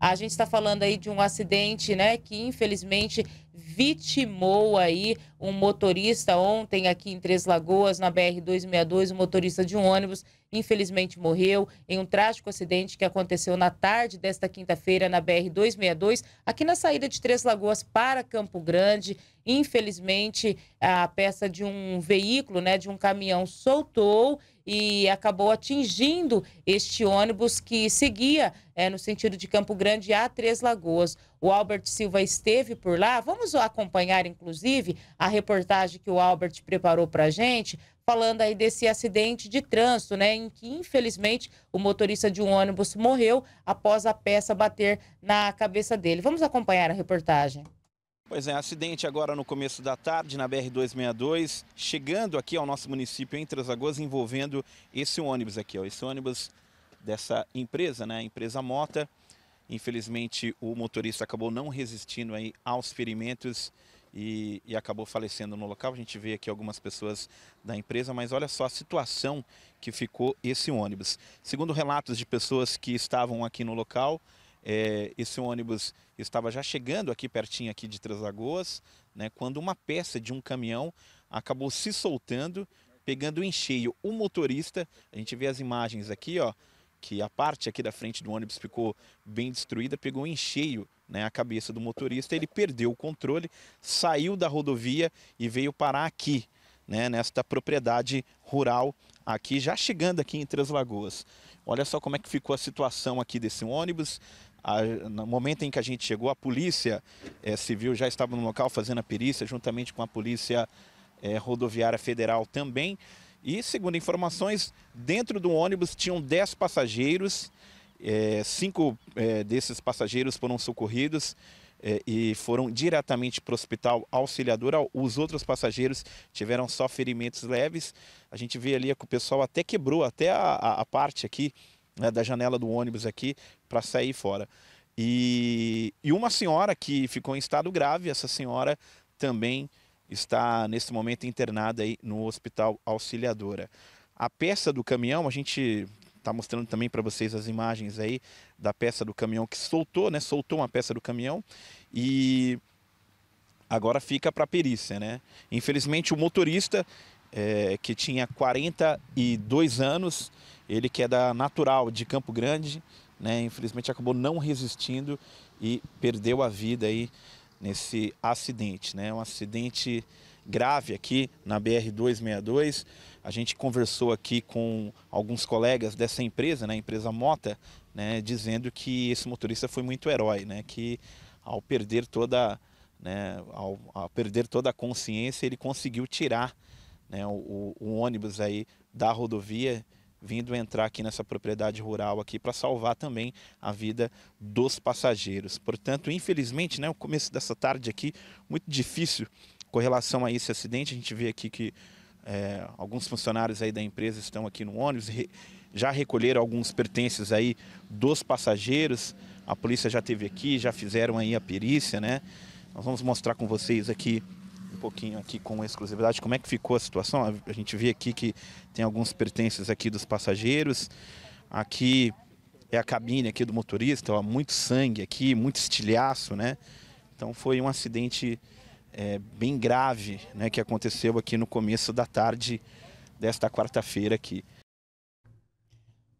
A gente está falando aí de um acidente, né, que infelizmente vitimou aí um motorista ontem aqui em Três Lagoas, na BR-262, um motorista de um ônibus, infelizmente morreu em um trágico acidente que aconteceu na tarde desta quinta-feira na BR-262, aqui na saída de Três Lagoas para Campo Grande. Infelizmente, a peça de um veículo, né, de um caminhão, soltou e acabou atingindo este ônibus que seguia é, no sentido de Campo Grande a Três Lagoas. O Albert Silva esteve por lá. Vamos acompanhar, inclusive, a reportagem que o Albert preparou para a gente, falando aí desse acidente de trânsito, né? Em que, infelizmente, o motorista de um ônibus morreu após a peça bater na cabeça dele. Vamos acompanhar a reportagem. Pois é, acidente agora no começo da tarde na BR-262, chegando aqui ao nosso município em Três Lagoas, envolvendo esse ônibus aqui, ó, esse ônibus dessa empresa, né, a empresa Mota, Infelizmente, o motorista acabou não resistindo aí aos ferimentos e, e, acabou falecendo no local. A gente vê aqui algumas pessoas da empresa, mas olha só a situação que ficou esse ônibus. Segundo relatos de pessoas que estavam aqui no local, é, esse ônibus estava já chegando aqui pertinho aqui de Três Lagoas, né, quando uma peça de um caminhão acabou se soltando, pegando em cheio o motorista. A gente vê as imagens aqui, ó, que a parte aqui da frente do ônibus ficou bem destruída, pegou em cheio né, a cabeça do motorista, ele perdeu o controle, saiu da rodovia e veio parar aqui, né, nesta propriedade rural aqui, já chegando aqui em Três Lagoas. Olha só como é que ficou a situação aqui desse ônibus. A, no momento em que a gente chegou, a polícia é, civil já estava no local fazendo a perícia, juntamente com a polícia é, rodoviária federal também. E, segundo informações, dentro do ônibus tinham 10 passageiros, é, cinco é, desses passageiros foram socorridos é, e foram diretamente para o hospital auxiliador. Os outros passageiros tiveram só ferimentos leves. A gente vê ali que o pessoal até quebrou até a, a parte aqui né, da janela do ônibus aqui para sair fora. E, e uma senhora que ficou em estado grave, essa senhora também está nesse momento internada aí no Hospital Auxiliadora. A peça do caminhão, a gente está mostrando também para vocês as imagens aí da peça do caminhão que soltou, né? Soltou uma peça do caminhão e agora fica para perícia, né? Infelizmente o motorista é, que tinha 42 anos, ele que é da Natural de Campo Grande, né? Infelizmente acabou não resistindo e perdeu a vida aí nesse acidente. Né? Um acidente grave aqui na BR-262. A gente conversou aqui com alguns colegas dessa empresa, né, empresa Mota, né, dizendo que esse motorista foi muito herói, né, que ao perder toda, né, ao, ao perder toda a consciência, ele conseguiu tirar né, o, o ônibus aí da rodovia vindo entrar aqui nessa propriedade rural aqui para salvar também a vida dos passageiros. Portanto, infelizmente, né, o começo dessa tarde aqui muito difícil com relação a esse acidente. A gente vê aqui que é, alguns funcionários aí da empresa estão aqui no ônibus, re, já recolheram alguns pertences aí dos passageiros. A polícia já teve aqui, já fizeram aí a perícia, né? Nós vamos mostrar com vocês aqui pouquinho aqui com exclusividade como é que ficou a situação. A gente vê aqui que tem alguns pertences aqui dos passageiros. Aqui é a cabine aqui do motorista, ó, muito sangue aqui, muito estilhaço, né? Então foi um acidente é, bem grave né, que aconteceu aqui no começo da tarde desta quarta-feira aqui.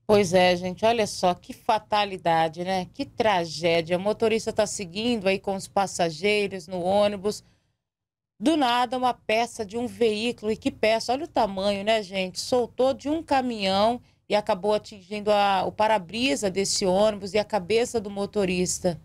Pois é, gente, olha só que fatalidade, né? Que tragédia. O motorista está seguindo aí com os passageiros no ônibus. Do nada, uma peça de um veículo, e que peça, olha o tamanho, né, gente? Soltou de um caminhão e acabou atingindo a, o para-brisa desse ônibus e a cabeça do motorista.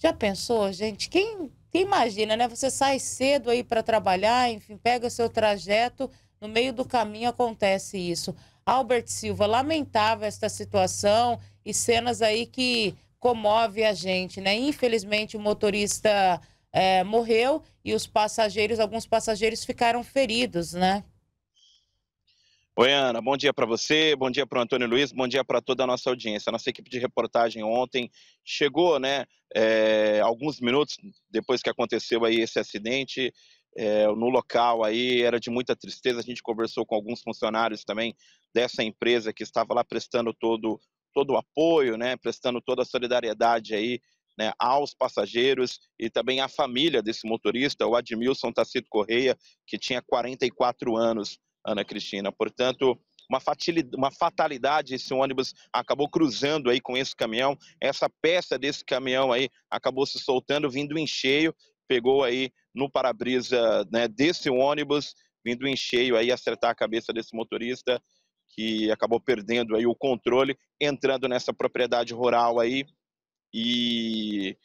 Já pensou, gente? Quem, quem imagina, né? Você sai cedo aí para trabalhar, enfim, pega seu trajeto, no meio do caminho acontece isso. Albert Silva, lamentava esta situação e cenas aí que comove a gente, né? Infelizmente, o motorista é, morreu e os passageiros, alguns passageiros ficaram feridos, né? Oi, Ana, bom dia para você, bom dia para o Antônio Luiz, bom dia para toda a nossa audiência. Nossa equipe de reportagem ontem chegou, né, é, alguns minutos depois que aconteceu aí esse acidente, é, no local aí, era de muita tristeza. A gente conversou com alguns funcionários também dessa empresa que estava lá prestando todo, todo o apoio, né, prestando toda a solidariedade aí né, aos passageiros e também à família desse motorista, o Admilson Tacito Correia, que tinha 44 anos, Ana Cristina. Portanto, uma fatalidade, esse ônibus acabou cruzando aí com esse caminhão, essa peça desse caminhão aí acabou se soltando, vindo em cheio, pegou aí no para-brisa né, desse ônibus, vindo em cheio aí acertar a cabeça desse motorista, que acabou perdendo aí o controle, entrando nessa propriedade rural aí, e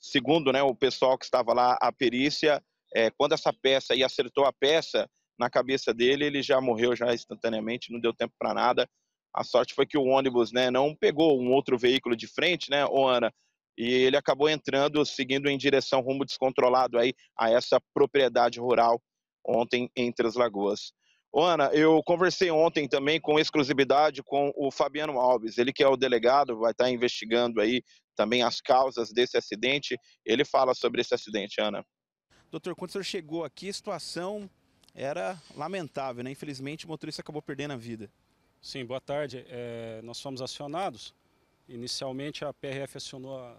segundo né, o pessoal que estava lá, a perícia, é, quando essa peça e acertou a peça na cabeça dele, ele já morreu já instantaneamente, não deu tempo para nada. A sorte foi que o ônibus né, não pegou um outro veículo de frente, né, Oana, Ana? E ele acabou entrando, seguindo em direção rumo descontrolado aí a essa propriedade rural ontem entre as lagoas. Ô, Ana, eu conversei ontem também com exclusividade com o Fabiano Alves, ele que é o delegado, vai estar tá investigando aí também as causas desse acidente. Ele fala sobre esse acidente, Ana. Doutor, quando o senhor chegou aqui, a situação era lamentável, né? Infelizmente, o motorista acabou perdendo a vida. Sim, boa tarde. É, nós fomos acionados. Inicialmente, a PRF acionou a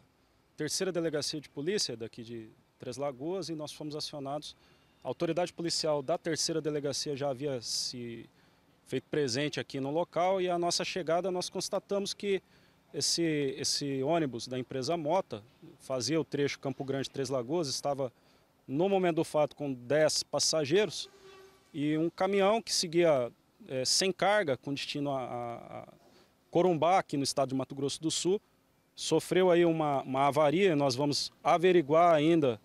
terceira delegacia de polícia daqui de Três Lagoas e nós fomos acionados. A autoridade policial da terceira delegacia já havia se feito presente aqui no local e à nossa chegada nós constatamos que esse, esse ônibus da empresa Mota fazia o trecho Campo Grande Três Lagoas, estava no momento do fato com 10 passageiros e um caminhão que seguia é, sem carga com destino a, a, Corumbá, aqui no estado de Mato Grosso do Sul, sofreu aí uma, uma avaria. Nós vamos averiguar ainda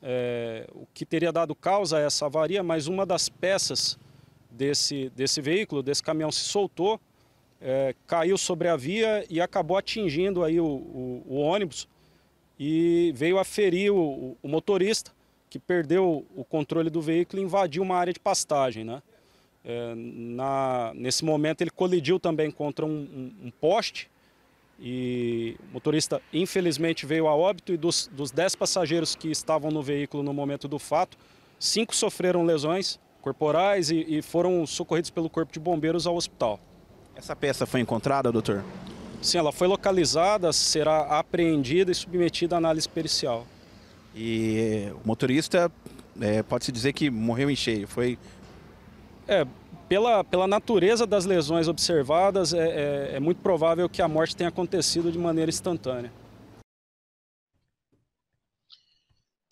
é, o que teria dado causa a essa avaria, mas uma das peças desse, desse veículo, desse caminhão, se soltou é, caiu sobre a via e acabou atingindo aí o, o, o ônibus e veio a ferir o, o, motorista, que perdeu o controle do veículo e invadiu uma área de pastagem. Né? É, na, nesse momento ele colidiu também contra um, um, um, poste e o motorista infelizmente veio a óbito e dos, dos dez passageiros que estavam no veículo no momento do fato, cinco sofreram lesões corporais e, e foram socorridos pelo corpo de bombeiros ao hospital. Essa peça foi encontrada, doutor? Sim, ela foi localizada, será apreendida e submetida à análise pericial. E o motorista é, pode-se dizer que morreu em cheio, foi... É, pela, pela natureza das lesões observadas, é, é, é muito provável que a morte tenha acontecido de maneira instantânea.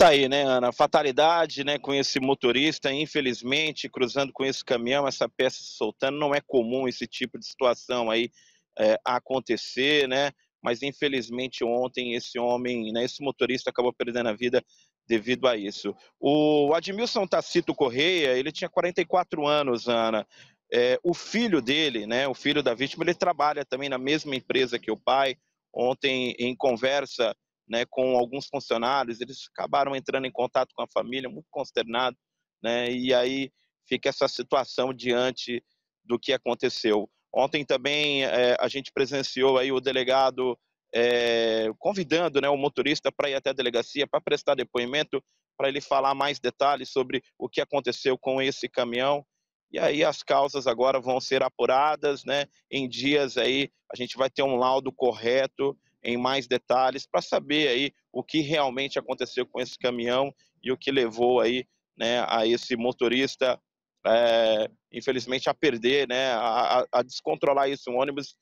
tá aí, né, Ana? Fatalidade, né, com esse motorista, infelizmente, cruzando com esse caminhão, essa peça se soltando, não é comum esse tipo de situação aí é, acontecer, né? Mas infelizmente ontem esse homem, né, esse motorista acabou perdendo a vida devido a isso. O Admilson Tacito Correia, ele tinha 44 anos, Ana. É, o filho dele, né, o filho da vítima, ele trabalha também na mesma empresa que o pai. Ontem, em conversa né, com alguns funcionários, eles acabaram entrando em contato com a família, muito consternado, né, e aí fica essa situação diante do que aconteceu. Ontem também é, a gente presenciou aí o delegado é, convidando né, o motorista para ir até a delegacia para prestar depoimento, para ele falar mais detalhes sobre o que aconteceu com esse caminhão. E aí as causas agora vão ser apuradas, né? Em dias aí a gente vai ter um laudo correto em mais detalhes para saber aí o que realmente aconteceu com esse caminhão e o que levou aí né, a esse motorista, é, infelizmente, a perder, né, a, a descontrolar esse ônibus,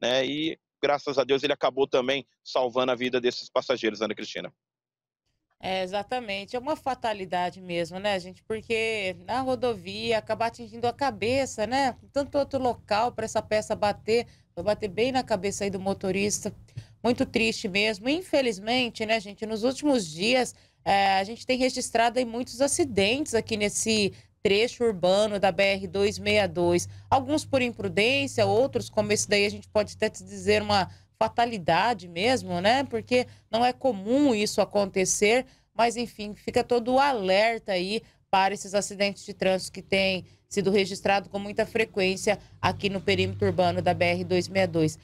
né, e graças a Deus ele acabou também salvando a vida desses passageiros, Ana Cristina. É, exatamente, é uma fatalidade mesmo, né, gente? Porque na rodovia acabar atingindo a cabeça, né? Tanto outro local para essa peça bater, vai bater bem na cabeça aí do motorista muito triste mesmo. Infelizmente, né, gente, nos últimos dias é, a gente tem registrado aí muitos acidentes aqui nesse trecho urbano da BR-262. Alguns por imprudência, outros, como esse daí, a gente pode até te dizer uma fatalidade mesmo, né? Porque não é comum isso acontecer, mas enfim, fica todo o alerta aí para esses acidentes de trânsito que têm sido registrados com muita frequência aqui no perímetro urbano da BR-262.